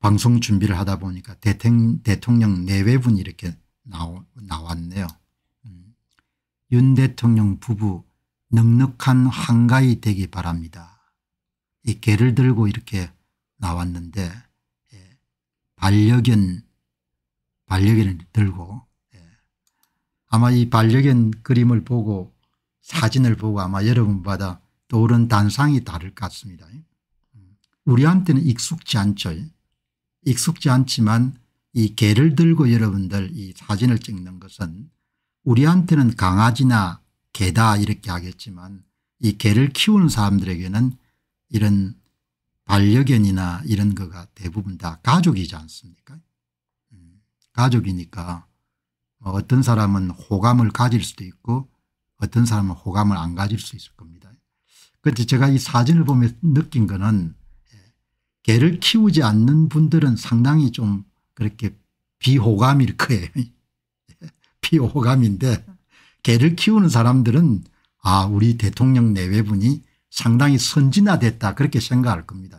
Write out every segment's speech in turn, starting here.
방송 준비를 하다 보니까 대통령, 대통령 내외분이 이렇게 나오, 나왔네요. 음. 윤 대통령 부부 넉넉한 한가위 되기 바랍니다. 이 개를 들고 이렇게 나왔는데 예. 반려견 반려견을 들고 예. 아마 이 반려견 그림을 보고 사진을 보고 아마 여러분마다 떠오른 단상이 다를 것 같습니다. 음. 우리한테는 익숙지 않죠. 익숙지 않지만 이 개를 들고 여러분들 이 사진을 찍는 것은 우리한테는 강아지나 개다 이렇게 하겠지만 이 개를 키우는 사람들에게는 이런 반려견이나 이런 거가 대부분 다 가족이지 않습니까 음, 가족이니까 뭐 어떤 사람은 호감을 가질 수도 있고 어떤 사람은 호감을 안 가질 수 있을 겁니다. 그런데 제가 이 사진을 보면서 느낀 거는 개를 키우지 않는 분들은 상당히 좀 그렇게 비호감일 거예요. 비호감인데 개를 키우는 사람들은 아 우리 대통령 내외분이 상당히 선진화됐다 그렇게 생각할 겁니다.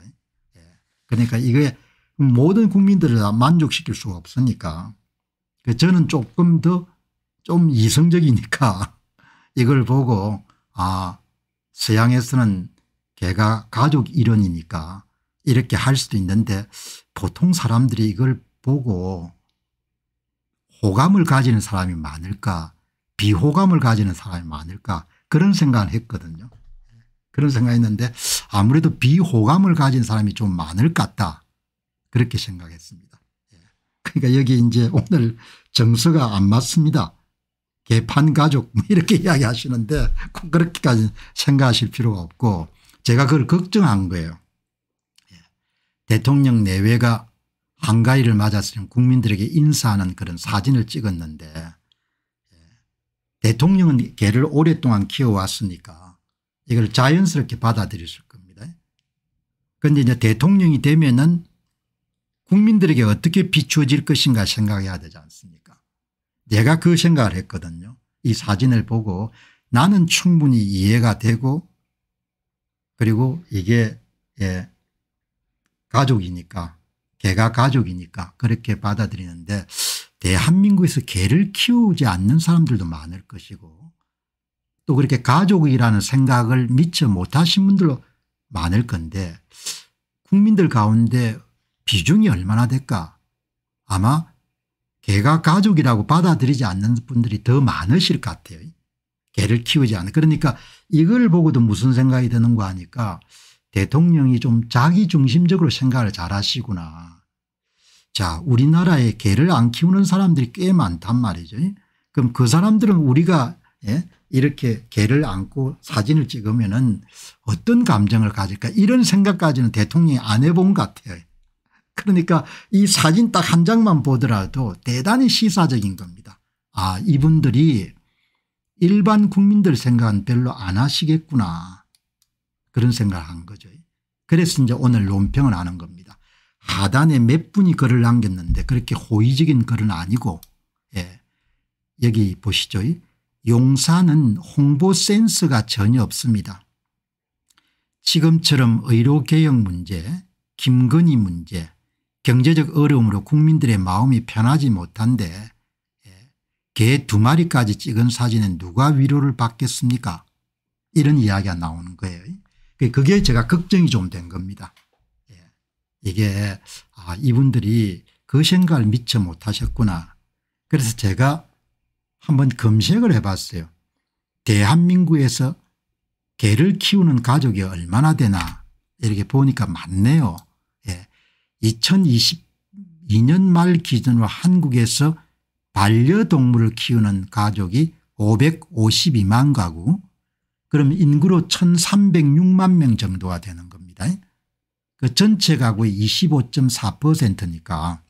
예. 그러니까 이게 모든 국민들을 다 만족시킬 수가 없으니까 그 저는 조금 더 좀 이성적이니까 이걸 보고 아 서양에서는 개가 가족 일원이니까 이렇게 할 수도 있는데 보통 사람들이 이걸 보고 호감을 가지는 사람이 많을까 비호감을 가지는 사람이 많을까 그런 생각을 했거든요. 그런 생각했는데 아무래도 비호감을 가진 사람이 좀 많을 것 같다 그렇게 생각했습니다. 예. 그러니까 여기 이제 오늘 정서가 안 맞습니다. 개판 가족 뭐 이렇게 이야기하시는데 꼭 그렇게까지 생각하실 필요가 없고 제가 그걸 걱정한 거예요. 대통령 내외가 한가위를 맞았으면 국민들에게 인사하는 그런 사진을 찍었는데 대통령은 개를 오랫동안 키워왔으니까 이걸 자연스럽게 받아들였을 겁니다. 그런데 이제 대통령이 되면은 국민들에게 어떻게 비추어질 것인가 생각해야 되지 않습니까 내가 그 생각을 했거든요. 이 사진을 보고 나는 충분히 이해가 되고 그리고 이게 예 가족이니까 개가 가족이니까 그렇게 받아들이는데 대한민국에서 개를 키우지 않는 사람들도 많을 것이고 또 그렇게 가족이라는 생각을 미처 못하신 분들도 많을 건데 국민들 가운데 비중이 얼마나 될까 아마 개가 가족이라고 받아들이지 않는 분들이 더 많으실 것 같아요. 개를 키우지 않는 그러니까 이걸 보고도 무슨 생각이 드는 거아니까 대통령이 좀 자기중심적으로 생각을 잘하시구나. 자 우리나라에 개를 안 키우는 사람들이 꽤 많단 말이죠. 그럼 그 사람들은 우리가 예? 이렇게 개를 안고 사진을 찍으면 은 어떤 감정을 가질까 이런 생각까지는 대통령이 안 해본 것 같아요. 그러니까 이 사진 딱 한 장만 보더라도 대단히 시사적인 겁니다. 아 이분들이 일반 국민들 생각은 별로 안 하시겠구나. 그런 생각한 을 거죠. 그래서 이제 오늘 논평을 하는 겁니다. 하단에 몇 분이 글을 남겼는데 그렇게 호의적인 글은 아니고 예. 여기 보시죠. 용사는 홍보 센스가 전혀 없습니다. 지금처럼 의료개혁 문제 김건희 문제 경제적 어려움으로 국민들의 마음이 편하지 못한데 예, 개두 마리까지 찍은 사진은 누가 위로를 받겠습니까 이런 이야기가 나오는 거예요. 그, 그게 제가 걱정이 좀 된 겁니다. 예. 이게 아 이분들이 그 생각을 미처 못하셨구나. 그래서 제가 한번 검색을 해봤어요. 대한민국에서 개를 키우는 가족이 얼마나 되나 이렇게 보니까 많네요. 예. 2022년 말 기준으로 한국에서 반려동물을 키우는 가족이 552만 가구 그럼 인구로 1306만 명 정도가 되는 겁니다. 그 전체 가구의 25.4%니까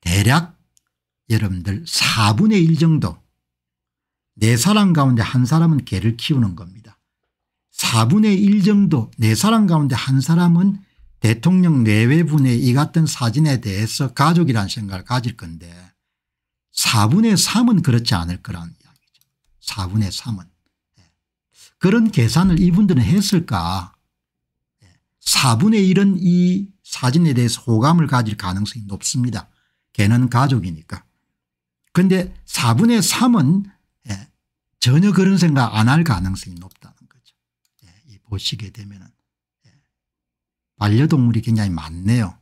대략 여러분들 4분의 1 정도 네 사람 가운데 한 사람은 개를 키우는 겁니다. 4분의 1 정도 네 사람 가운데 한 사람은 대통령 내외분의 이 같은 사진에 대해서 가족이라 생각을 가질 건데 4분의 3은 그렇지 않을 거라는 이야기죠. 4분의 3은. 그런 계산을 이분들은 했을까 4분의 1은 이 사진에 대해서 호감을 가질 가능성이 높습니다. 걔는 가족이니까. 그런데 4분의 3은 예, 전혀 그런 생각 안 할 가능성이 높다는 거죠. 예, 보시게 되면 예. 반려동물이 굉장히 많네요.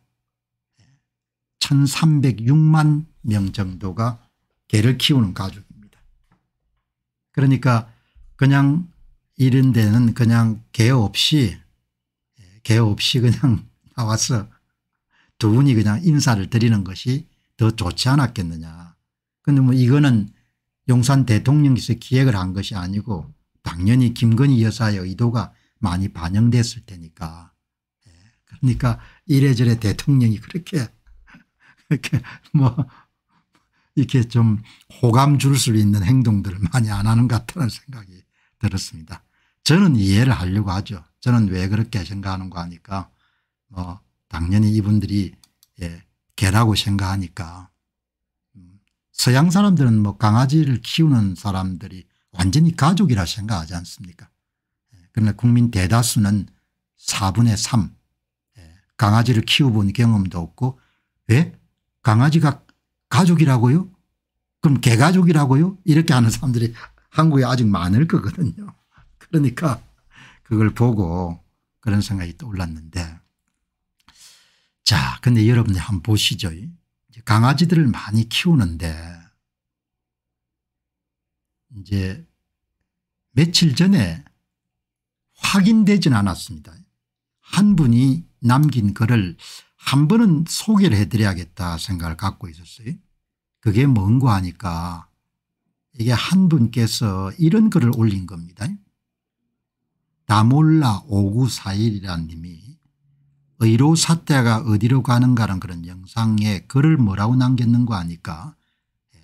1306만 명 정도가 개를 키우는 가족입니다. 그러니까 그냥 이런 데는 그냥 개 없이 개 없이 그냥 나와서 두 분이 그냥 인사를 드리는 것이 더 좋지 않았겠느냐. 근데 뭐 이거는 용산 대통령께서 기획을 한 것이 아니고 당연히 김건희 여사의 의도가 많이 반영됐을 테니까. 예, 그러니까 이래저래 대통령이 그렇게 이렇게뭐 이렇게 좀 호감 줄 수 있는 행동들을 많이 안 하는 것 같다는 생각이 들었습니다. 저는 이해를 하려고 하죠. 저는 왜 그렇게 생각하는가 하니까 뭐 당연히 이분들이 예, 개라고 생각하니까 음, 서양 사람들은 뭐 강아지를 키우는 사람들이 완전히 가족이라 생각하지 않습니까 예, 그러나 국민 대다수는 4분의 3 예, 강아지를 키워본 경험도 없고 왜 강아지가 가족이라고요 그럼 개가족이라고요 이렇게 하는 사람들이 한국에 아직 많을 거거든요. 그러니까 그걸 보고 그런 생각이 떠올랐는데 자 근데 여러분들 한번 보시죠. 강아지들을 많이 키우는데 이제 며칠 전에 확인되진 않았습니다. 한 분이 남긴 글을 한 번은 소개를 해드려야겠다 생각을 갖고 있었어요. 그게 뭔고 하니까 이게 한 분께서 이런 글을 올린 겁니다. 다몰라 5941이라는 님이 의료 사태가 어디로 가는가라는 그런 영상에 글을 뭐라고 남겼는가 하니까 예,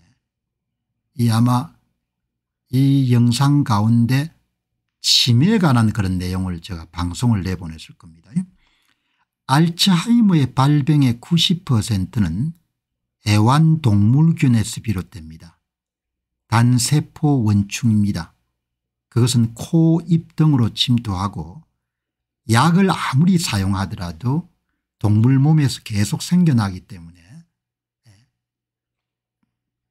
이 아마 이 영상 가운데 치매에 관한 그런 내용을 제가 방송을 내보냈을 겁니다. 알츠하이머의 발병의 90%는 애완동물균에서 비롯됩니다. 단세포 원충입니다. 그것은 코, 입 등으로 침투하고 약을 아무리 사용하더라도 동물 몸에서 계속 생겨나기 때문에 예,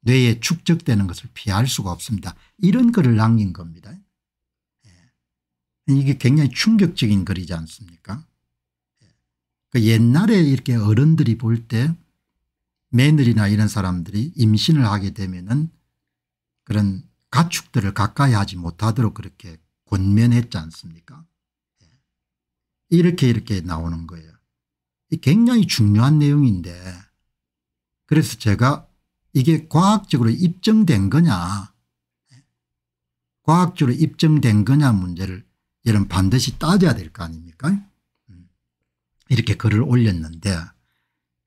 뇌에 축적되는 것을 피할 수가 없습니다. 이런 글을 남긴 겁니다. 예, 이게 굉장히 충격적인 글이지 않습니까 예, 그 옛날에 이렇게 어른들이 볼때 며느리나 이런 사람들이 임신을 하게 되면 은 그런 가축들을 가까이 하지 못하도록 그렇게 권면했지 않습니까 예. 이렇게 이렇게 나오는 거예요. 굉장히 중요한 내용인데 그래서 제가 이게 과학적으로 입증된 거냐 예. 과학적으로 입증된 거냐 문제를 여러분 반드시 따져야 될 거 아닙니까 음. 이렇게 글을 올렸는데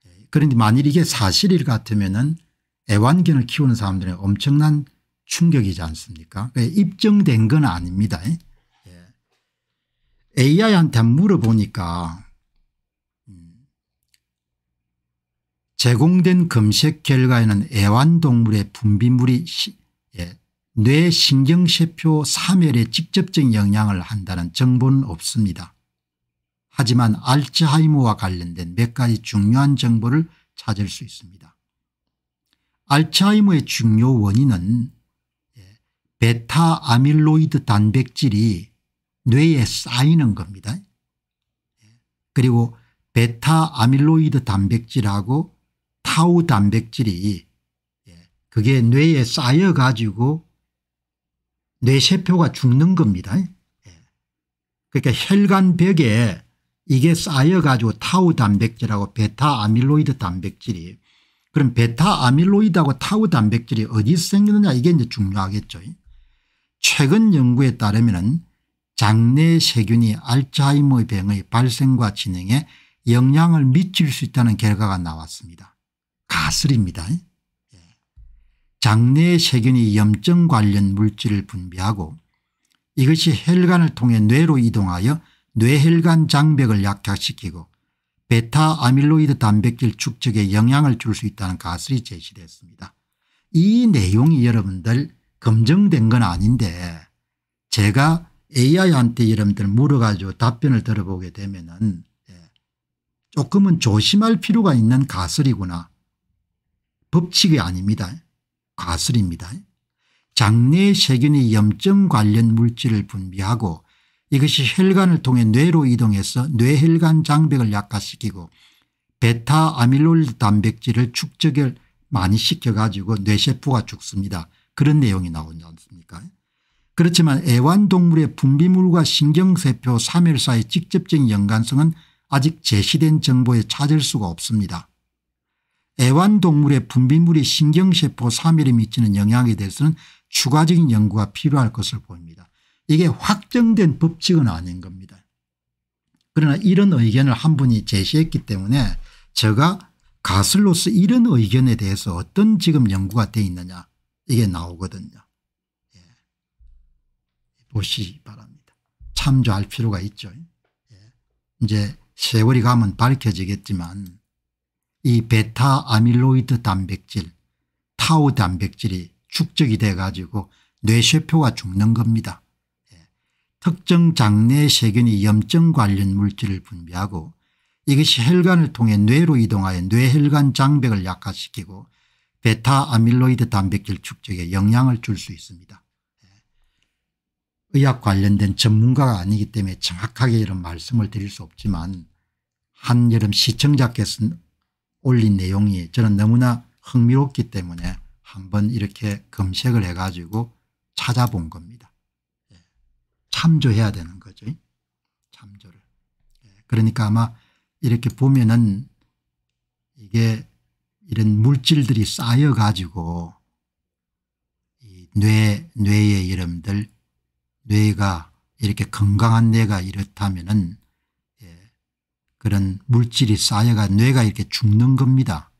예. 그런데 만일 이게 사실일 같으면 애완견을 키우는 사람들은 엄청난 충격이지 않습니까 예, 입증된 건 아닙니다. 예. AI한테 물어보니까 음, 제공된 검색 결과에는 애완동물의 분비물이 예, 뇌신경세포 사멸에 직접적 영향을 한다는 정보는 없습니다. 하지만 알츠하이머와 관련된 몇 가지 중요한 정보를 찾을 수 있습니다. 알츠하이머의 중요 원인은 베타 아밀로이드 단백질이 뇌에 쌓이는 겁니다. 그리고 베타 아밀로이드 단백질하고 타우 단백질이 예, 그게 뇌에 쌓여 가지고 뇌세포가 죽는 겁니다. 예. 그러니까 혈관벽에 이게 쌓여 가지고 타우 단백질하고 베타 아밀로이드 단백질이 그럼 베타 아밀로이드하고 타우 단백질이 어디서 생기느냐 이게 이제 중요하겠죠. 최근 연구에 따르면 장내 세균이 알츠하이머 병의 발생과 진행에 영향을 미칠 수 있다는 결과가 나왔습니다. 가슬입니다. 예. 장내 세균이 염증 관련 물질을 분비하고 이것이 혈관을 통해 뇌로 이동하여 뇌혈관 장벽을 약화시키고 베타 아밀로이드 단백질 축적에 영향을 줄 수 있다는 가설이 제시됐습니다. 이 내용이 여러분들 검증된 건 아닌데 제가 AI한테 여러분들 물어가지고 답변을 들어보게 되면은 예, 조금은 조심할 필요가 있는 가설이구나. 법칙이 아닙니다. 가설입니다. 장내 세균의 염증 관련 물질을 분비하고 이것이 혈관을 통해 뇌로 이동해서 뇌혈관 장벽을 약화시키고 베타 아밀로이드 단백질을 축적을 많이 시켜가지고 뇌세포가 죽습니다. 그런 내용이 나오지 않습니까 그렇지만 애완동물의 분비물과 신경세포 삼혈사의 직접적인 연관성은 아직 제시된 정보에 찾을 수가 없습니다. 애완동물의 분비물이 신경세포 삼혈에 미치는 영향에 대해서는 추가적인 연구가 필요할 것을 보입니다. 이게 확정된 법칙은 아닌 겁니다. 그러나 이런 의견을 한 분이 제시했기 때문에 제가 가슬로서 이런 의견에 대해서 어떤 지금 연구가 돼 있느냐 이게 나오거든요. 예. 보시기 바랍니다. 참조할 필요가 있죠. 예. 이제 세월이 가면 밝혀지겠지만 이 베타 아밀로이드 단백질 타우 단백질이 축적이 돼 가지고 뇌세포가 죽는 겁니다. 예. 특정 장내 세균이 염증 관련 물질을 분비하고 이것이 혈관을 통해 뇌로 이동하여 뇌혈관 장벽을 약화시키고 베타 아밀로이드 단백질 축적에 영향을 줄 수 있습니다. 예. 의학 관련된 전문가가 아니기 때문에 정확하게 이런 말씀을 드릴 수 없지만 한여름 시청자께서 올린 내용이 저는 너무나 흥미롭기 때문에 한번 이렇게 검색을 해가지고 찾아본 겁니다. 예. 참조해야 되는 거죠. 참조를. 예. 그러니까 아마 이렇게 보면은 이게 이런 물질들이 쌓여 가지고 뇌, 뇌의 여러분들 뇌가 이렇게 건강한 뇌가 이렇다면은 예, 그런 물질이 쌓여가 뇌가 이렇게 죽는 겁니다.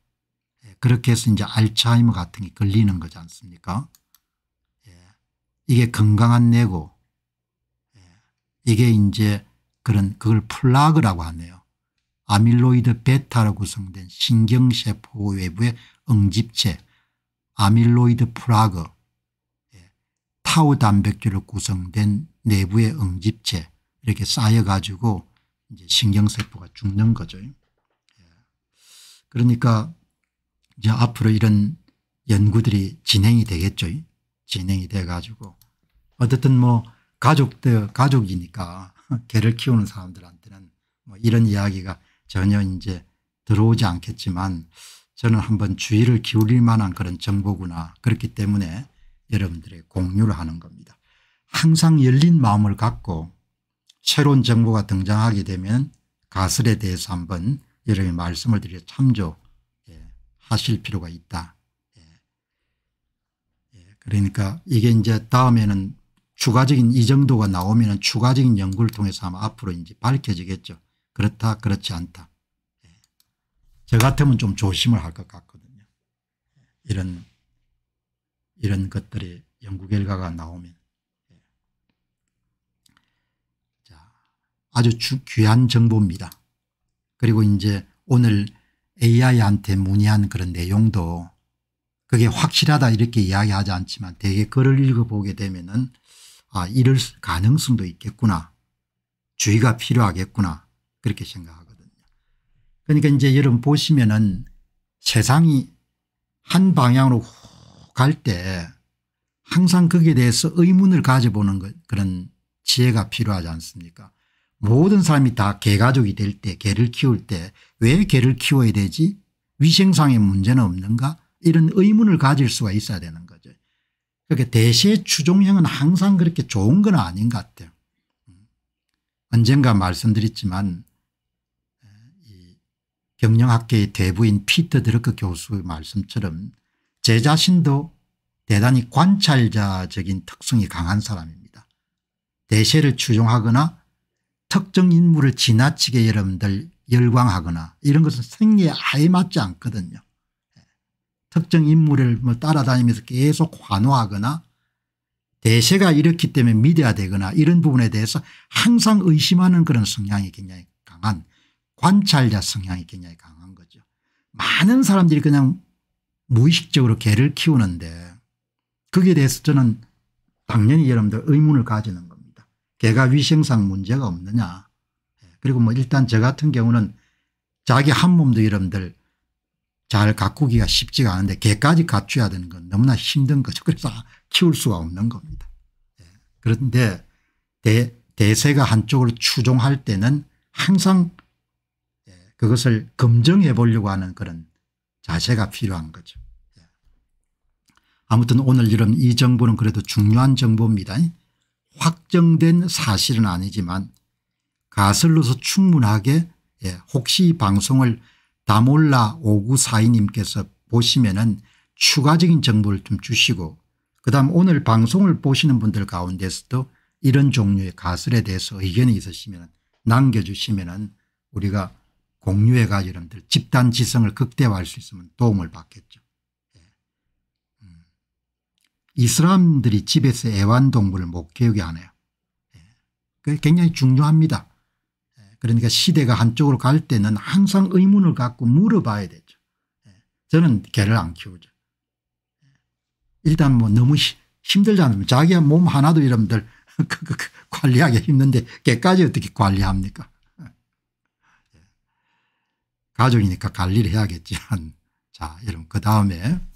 예, 그렇게 해서 이제 알츠하이머 같은 게 걸리는 거지 않습니까? 예, 이게 건강한 뇌고 예, 이게 이제 그런 그걸 플라그라고 하네요. 아밀로이드 베타로 구성된 신경세포 외부의 응집체 아밀로이드 프라그 예, 타우 단백질로 구성된 내부의 응집체 이렇게 쌓여가지고 이제 신경세포가 죽는 거죠. 예. 그러니까 이제 앞으로 이런 연구들이 진행이 되겠죠. 진행이 돼가지고 어쨌든 뭐 가족들 가족이니까 개를 키우는 사람들한테는 뭐 이런 이야기가 전혀 이제 들어오지 않겠지만 저는 한번 주의를 기울일 만한 그런 정보구나 그렇기 때문에 여러분들의 공유를 하는 겁니다. 항상 열린 마음을 갖고 새로운 정보가 등장하게 되면 가설에 대해서 한번 여러분이 말씀을 드려 참조하실 예, 필요가 있다. 예. 예, 그러니까 이게 이제 다음에는 추가적인 이 정도가 나오면 추가적인 연구를 통해서 아마 앞으로 이제 밝혀지겠죠. 그렇다 그렇지 않다. 저 같으면 좀 조심을 할 것 같거든요. 이런 이런 것들이 연구 결과가 나오면 자, 아주 귀한 정보입니다. 그리고 이제 오늘 AI한테 문의한 그런 내용도 그게 확실하다 이렇게 이야기하지 않지만 대개 글을 읽어보게 되면 은아 이럴 가능성도 있겠구나 주의가 필요하겠구나 그렇게 생각하거든요. 그러니까 이제 여러분 보시면은 세상이 한 방향으로 갈 때 항상 거기에 대해서 의문을 가져보는 그런 지혜가 필요하지 않습니까 모든 사람이 다 개가족이 될 때 개를 키울 때 왜 개를 키워야 되지 위생상의 문제는 없는가 이런 의문을 가질 수가 있어야 되는 거죠. 그렇게 그러니까 대세 추종형은 항상 그렇게 좋은 건 아닌 것 같아요. 음. 언젠가 말씀드렸지만 경영학계의 대부인 피터 드러크 교수의 말씀처럼 제 자신도 대단히 관찰자적인 특성이 강한 사람입니다. 대세를 추종하거나 특정 인물을 지나치게 여러분들 열광하거나 이런 것은 생리에 아예 맞지 않거든요. 특정 인물을 뭐 따라다니면서 계속 환호하거나 대세가 이렇기 때문에 믿어야 되거나 이런 부분에 대해서 항상 의심하는 그런 성향이 굉장히 강한 관찰자 성향이 굉장히 강한 거죠. 많은 사람들이 그냥 무의식적으로 개를 키우는데 거기에 대해서 저는 당연히 여러분들 의문을 가지는 겁니다. 개가 위생상 문제가 없느냐. 예, 그리고 뭐 일단 저 같은 경우는 자기 한 몸도 여러분들 잘 가꾸기가 쉽지가 않은데 개까지 갖춰야 되는 건 너무나 힘든 거죠. 그래서 키울 수가 없는 겁니다. 예, 그런데 대, 대세가 한쪽으로 추종할 때는 항상 그것을 검증해 보려고 하는 그런 자세가 필요한 거죠. 아무튼 오늘 이런 이 정보는 그래도 중요한 정보입니다. 확정된 사실은 아니지만 가설로서 충분하게 예, 혹시 이 방송을 다몰라 5942님께서 보시면은 추가적인 정보를 좀 주시고 그다음 오늘 방송을 보시는 분들 가운데서도 이런 종류의 가설에 대해서 의견이 있으시면 남겨주시면 은 우리가 공유회가 여러분들 집단 지성을 극대화할 수 있으면 도움을 받겠죠. 예. 음. 이슬람들이 집에서 애완동물을 못 키우게 하네요. 예. 그게 굉장히 중요합니다. 예. 그러니까 시대가 한쪽으로 갈 때는 항상 의문을 갖고 물어봐야 되죠. 저는 개를 안 키우죠. 일단 뭐 너무 힘들잖아요. 자기 몸 하나도 여러분들 그, 그, 그, 관리하기 힘든데 개까지 어떻게 관리합니까? 가족이니까 관리를 해야겠지만 자 여러분 그 다음에